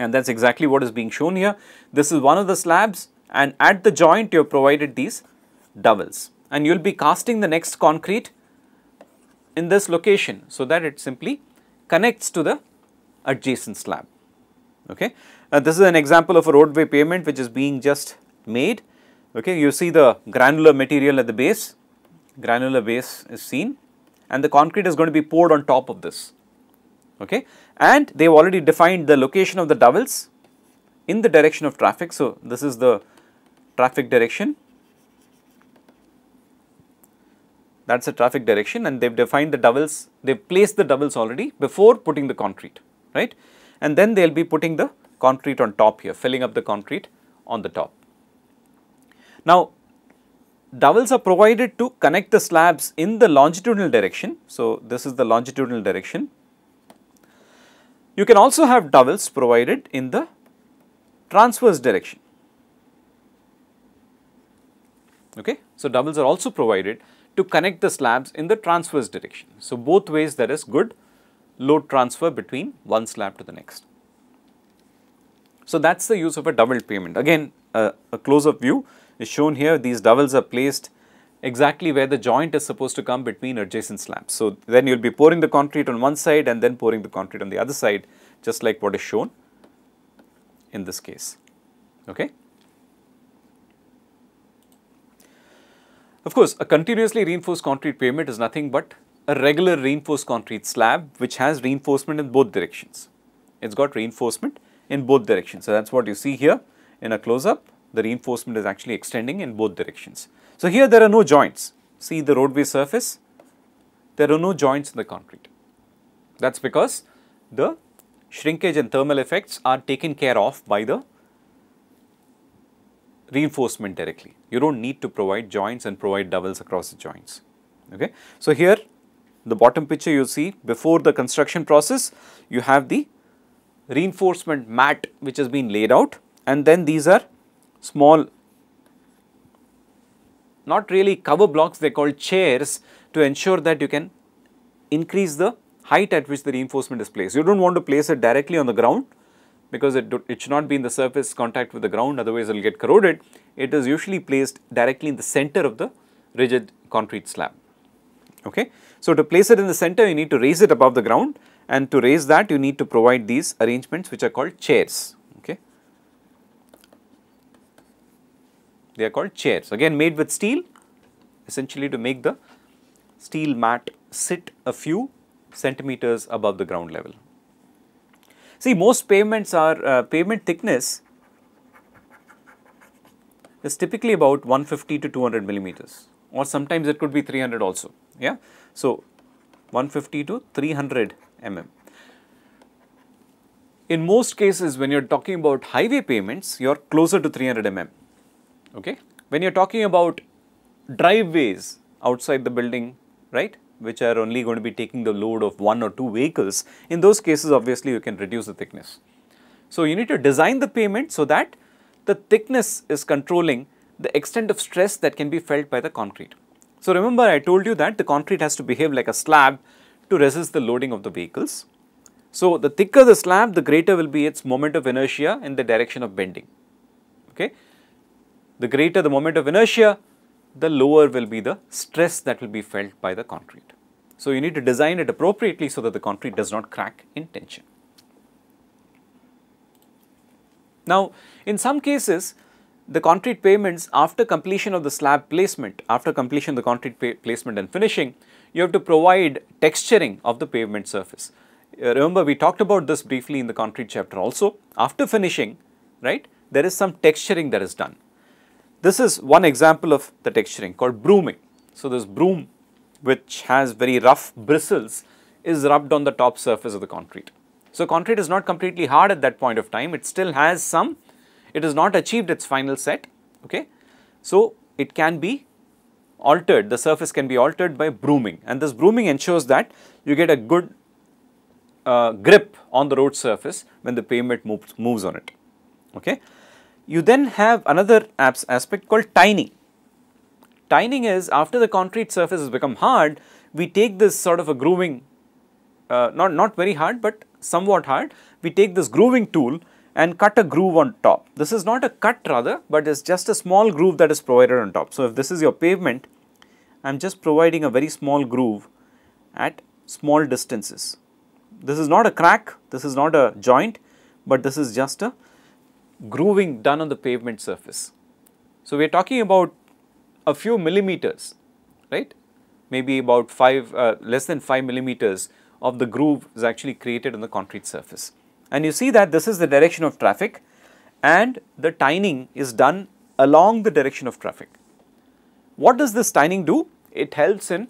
and that's exactly what is being shown here. This is one of the slabs and at the joint you have provided these doubles, and you will be casting the next concrete in this location so that it simply connects to the adjacent slab. Okay. Uh, this is an example of a roadway pavement which is being just made. Okay. You see the granular material at the base, granular base is seen and the concrete is going to be poured on top of this. Okay and they have already defined the location of the doubles in the direction of traffic. So, this is the traffic direction that is the traffic direction and they have defined the doubles. they have placed the doubles already before putting the concrete, right. And then they will be putting the concrete on top here, filling up the concrete on the top. Now, doubles are provided to connect the slabs in the longitudinal direction. So, this is the longitudinal direction you can also have doubles provided in the transverse direction. Okay? So, doubles are also provided to connect the slabs in the transverse direction. So, both ways there is good load transfer between one slab to the next. So, that is the use of a double pavement. Again, uh, a close-up view is shown here. These doubles are placed exactly where the joint is supposed to come between adjacent slabs. So, then you will be pouring the concrete on one side and then pouring the concrete on the other side just like what is shown in this case. Okay? Of course, a continuously reinforced concrete pavement is nothing but a regular reinforced concrete slab which has reinforcement in both directions. It's got reinforcement in both directions. So, that's what you see here in a close up. The reinforcement is actually extending in both directions. So, here there are no joints. See the roadway surface, there are no joints in the concrete. That is because the shrinkage and thermal effects are taken care of by the reinforcement directly. You do not need to provide joints and provide dowels across the joints. Okay? So, here the bottom picture you see before the construction process, you have the reinforcement mat which has been laid out and then these are small not really cover blocks, they're called chairs to ensure that you can increase the height at which the reinforcement is placed. You don't want to place it directly on the ground because it, it should not be in the surface contact with the ground otherwise it will get corroded. It is usually placed directly in the center of the rigid concrete slab. Okay? So, to place it in the center you need to raise it above the ground and to raise that you need to provide these arrangements which are called chairs. They are called chairs. Again made with steel essentially to make the steel mat sit a few centimeters above the ground level. See most pavements are uh, pavement thickness is typically about 150 to 200 millimeters or sometimes it could be 300 also. Yeah. So 150 to 300 mm. In most cases when you are talking about highway payments, you are closer to 300 mm okay. When you're talking about driveways outside the building, right, which are only going to be taking the load of one or two vehicles, in those cases obviously you can reduce the thickness. So you need to design the pavement so that the thickness is controlling the extent of stress that can be felt by the concrete. So remember I told you that the concrete has to behave like a slab to resist the loading of the vehicles. So the thicker the slab, the greater will be its moment of inertia in the direction of bending. Okay the greater the moment of inertia, the lower will be the stress that will be felt by the concrete. So, you need to design it appropriately so that the concrete does not crack in tension. Now, in some cases, the concrete pavements after completion of the slab placement, after completion of the concrete placement and finishing, you have to provide texturing of the pavement surface. Uh, remember, we talked about this briefly in the concrete chapter also. After finishing, right, there is some texturing that is done. This is one example of the texturing called brooming. So, this broom which has very rough bristles is rubbed on the top surface of the concrete. So, concrete is not completely hard at that point of time, it still has some, it has not achieved its final set. Okay? So, it can be altered, the surface can be altered by brooming and this brooming ensures that you get a good uh, grip on the road surface when the pavement moves, moves on it. Okay? You then have another aspect called tining. Tining is after the concrete surface has become hard, we take this sort of a grooving, uh, not, not very hard but somewhat hard, we take this grooving tool and cut a groove on top. This is not a cut rather, but it's just a small groove that is provided on top. So, if this is your pavement, I am just providing a very small groove at small distances. This is not a crack, this is not a joint, but this is just a grooving done on the pavement surface. So, we are talking about a few millimeters, right? Maybe about 5, uh, less than 5 millimeters of the groove is actually created on the concrete surface. And you see that this is the direction of traffic and the tining is done along the direction of traffic. What does this tining do? It helps in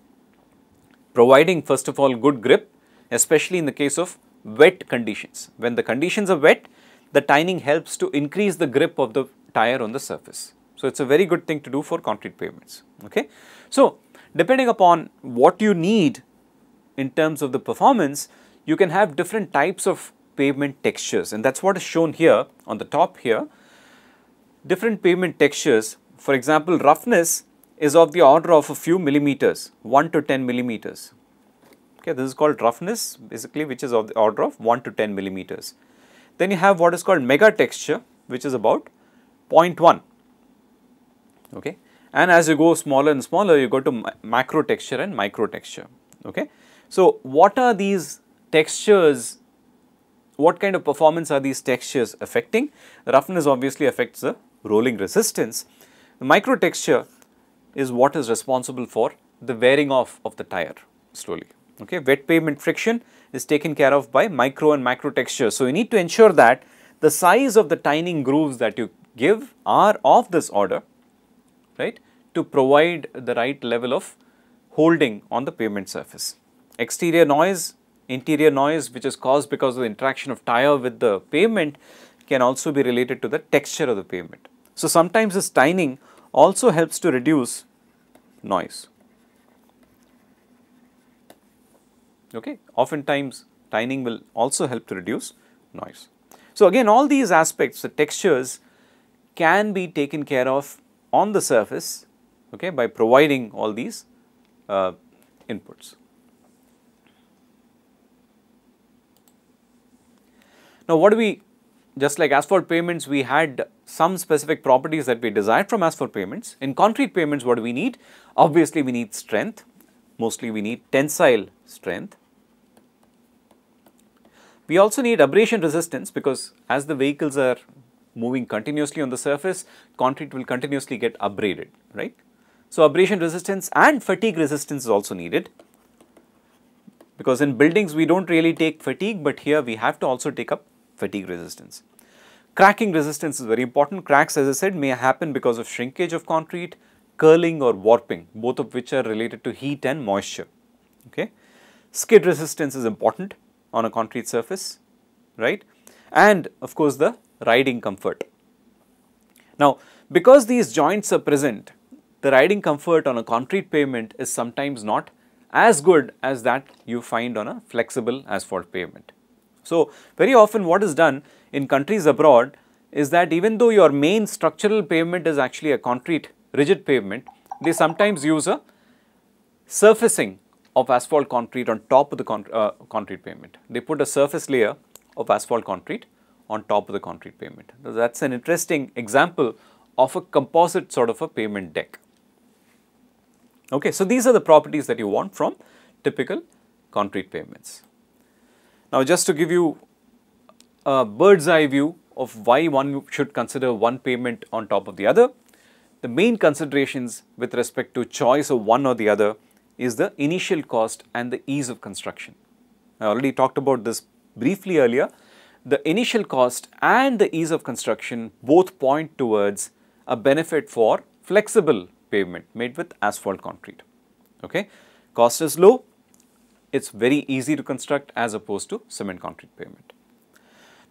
providing first of all good grip, especially in the case of wet conditions. When the conditions are wet, the tining helps to increase the grip of the tire on the surface. So, it is a very good thing to do for concrete pavements. Okay? So, depending upon what you need in terms of the performance, you can have different types of pavement textures and that is what is shown here on the top here. Different pavement textures, for example, roughness is of the order of a few millimeters, 1 to 10 millimeters. Okay, this is called roughness basically which is of the order of 1 to 10 millimeters. Then you have what is called mega texture, which is about 0.1. Okay. And as you go smaller and smaller, you go to macro texture and micro texture. Okay. So, what are these textures? What kind of performance are these textures affecting? The roughness obviously affects the rolling resistance. The micro texture is what is responsible for the wearing off of the tire slowly. Okay, wet pavement friction is taken care of by micro and macro texture. So you need to ensure that the size of the tining grooves that you give are of this order, right, to provide the right level of holding on the pavement surface. Exterior noise, interior noise which is caused because of the interaction of tire with the pavement can also be related to the texture of the pavement. So sometimes this tining also helps to reduce noise. Okay? Oftentimes, tining will also help to reduce noise. So, again all these aspects, the textures can be taken care of on the surface okay, by providing all these uh, inputs. Now, what do we just like asphalt payments we had some specific properties that we desired from asphalt payments. In concrete payments what do we need? Obviously, we need strength mostly we need tensile strength. We also need abrasion resistance because as the vehicles are moving continuously on the surface, concrete will continuously get abraded, right? So, abrasion resistance and fatigue resistance is also needed because in buildings we do not really take fatigue, but here we have to also take up fatigue resistance. Cracking resistance is very important. Cracks, as I said, may happen because of shrinkage of concrete, curling or warping, both of which are related to heat and moisture. Okay? Skid resistance is important on a concrete surface, right? And of course, the riding comfort. Now, because these joints are present, the riding comfort on a concrete pavement is sometimes not as good as that you find on a flexible asphalt pavement. So, very often what is done in countries abroad is that even though your main structural pavement is actually a concrete rigid pavement, they sometimes use a surfacing of asphalt concrete on top of the con uh, concrete pavement. They put a surface layer of asphalt concrete on top of the concrete pavement. that's an interesting example of a composite sort of a pavement deck. Okay, so these are the properties that you want from typical concrete pavements. Now, just to give you a bird's eye view of why one should consider one pavement on top of the other, the main considerations with respect to choice of one or the other is the initial cost and the ease of construction. I already talked about this briefly earlier. The initial cost and the ease of construction both point towards a benefit for flexible pavement made with asphalt concrete. Okay? Cost is low, it's very easy to construct as opposed to cement concrete pavement.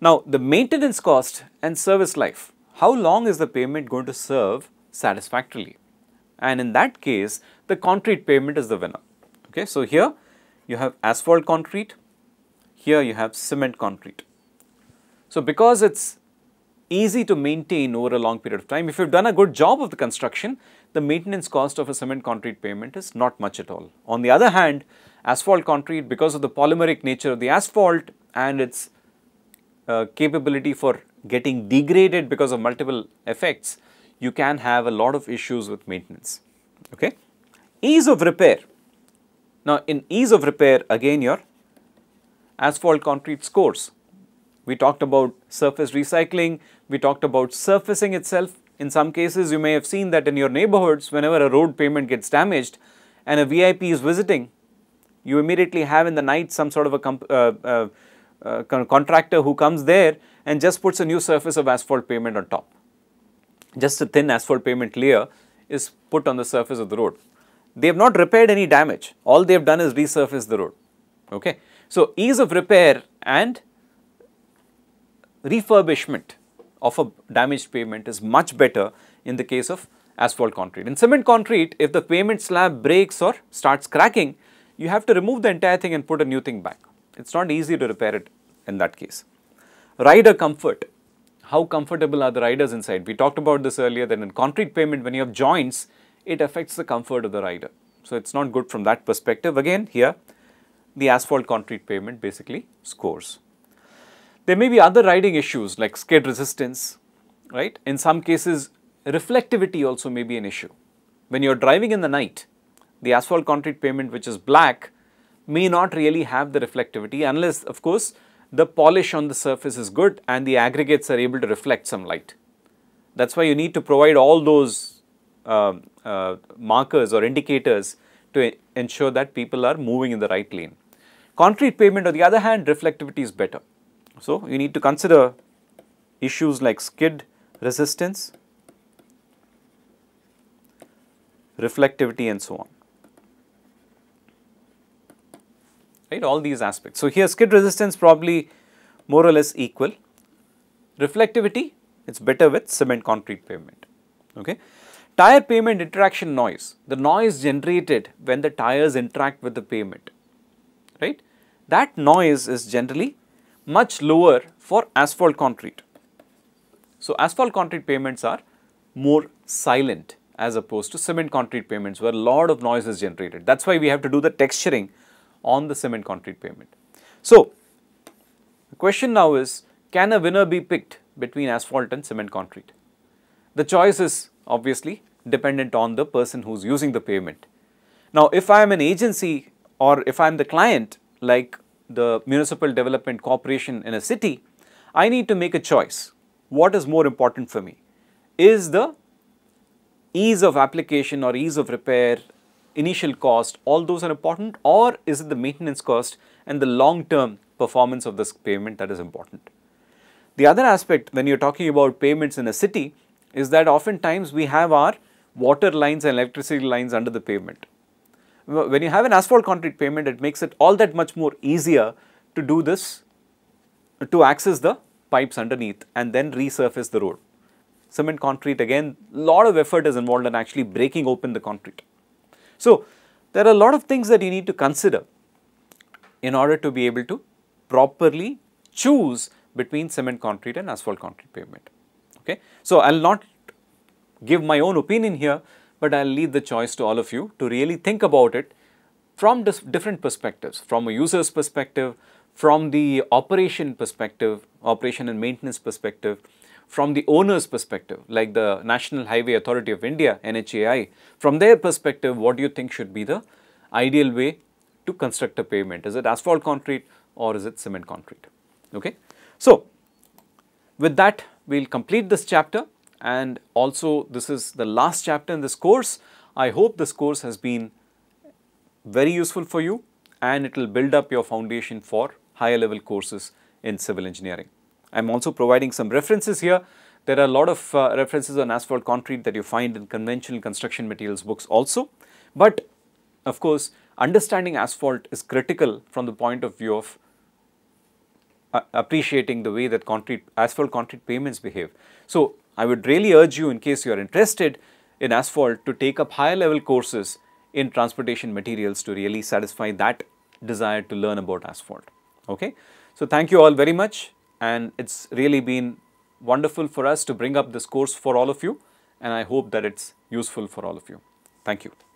Now, the maintenance cost and service life. How long is the pavement going to serve satisfactorily. And in that case, the concrete pavement is the winner. Okay, so here you have asphalt concrete, here you have cement concrete. So because it's easy to maintain over a long period of time, if you've done a good job of the construction, the maintenance cost of a cement concrete pavement is not much at all. On the other hand, asphalt concrete, because of the polymeric nature of the asphalt and its uh, capability for getting degraded because of multiple effects, you can have a lot of issues with maintenance. Okay. Ease of repair. Now, in ease of repair, again your asphalt concrete scores. We talked about surface recycling, we talked about surfacing itself. In some cases, you may have seen that in your neighborhoods, whenever a road pavement gets damaged and a VIP is visiting, you immediately have in the night some sort of a uh, uh, uh, contractor who comes there and just puts a new surface of asphalt pavement on top just a thin asphalt pavement layer is put on the surface of the road. They have not repaired any damage. All they have done is resurface the road. Okay. So, ease of repair and refurbishment of a damaged pavement is much better in the case of asphalt concrete. In cement concrete, if the pavement slab breaks or starts cracking, you have to remove the entire thing and put a new thing back. It's not easy to repair it in that case. Rider comfort how comfortable are the riders inside? We talked about this earlier that in concrete pavement, when you have joints, it affects the comfort of the rider. So, it's not good from that perspective. Again, here, the asphalt concrete pavement basically scores. There may be other riding issues like skid resistance, right? In some cases, reflectivity also may be an issue. When you're driving in the night, the asphalt concrete pavement, which is black, may not really have the reflectivity unless, of course, the polish on the surface is good and the aggregates are able to reflect some light. That's why you need to provide all those uh, uh, markers or indicators to ensure that people are moving in the right lane. Concrete pavement on the other hand, reflectivity is better. So, you need to consider issues like skid resistance, reflectivity and so on. right all these aspects. So, here skid resistance probably more or less equal. Reflectivity it's better with cement concrete pavement. Okay. Tire pavement interaction noise, the noise generated when the tires interact with the pavement, right? That noise is generally much lower for asphalt concrete. So, asphalt concrete pavements are more silent as opposed to cement concrete pavements where a lot of noise is generated. That is why we have to do the texturing on the cement concrete pavement. So, the question now is, can a winner be picked between asphalt and cement concrete? The choice is obviously dependent on the person who's using the pavement. Now, if I am an agency or if I am the client, like the municipal development corporation in a city, I need to make a choice. What is more important for me? Is the ease of application or ease of repair initial cost, all those are important, or is it the maintenance cost and the long-term performance of this payment that is important? The other aspect when you're talking about payments in a city is that oftentimes we have our water lines and electricity lines under the pavement. When you have an asphalt concrete payment, it makes it all that much more easier to do this, to access the pipes underneath and then resurface the road. Cement concrete again, lot of effort is involved in actually breaking open the concrete. So, there are a lot of things that you need to consider in order to be able to properly choose between cement concrete and asphalt concrete pavement. Okay? So, I will not give my own opinion here, but I will leave the choice to all of you to really think about it from different perspectives, from a user's perspective, from the operation perspective, operation and maintenance perspective, from the owner's perspective, like the National Highway Authority of India, NHAI, from their perspective, what do you think should be the ideal way to construct a pavement? Is it asphalt concrete or is it cement concrete? Okay. So, with that, we will complete this chapter and also this is the last chapter in this course. I hope this course has been very useful for you and it will build up your foundation for higher level courses in civil engineering. I'm also providing some references here. There are a lot of uh, references on asphalt concrete that you find in conventional construction materials books also. But of course, understanding asphalt is critical from the point of view of uh, appreciating the way that concrete, asphalt concrete payments behave. So, I would really urge you in case you are interested in asphalt to take up higher level courses in transportation materials to really satisfy that desire to learn about asphalt. Okay. So, thank you all very much and it's really been wonderful for us to bring up this course for all of you and I hope that it's useful for all of you. Thank you.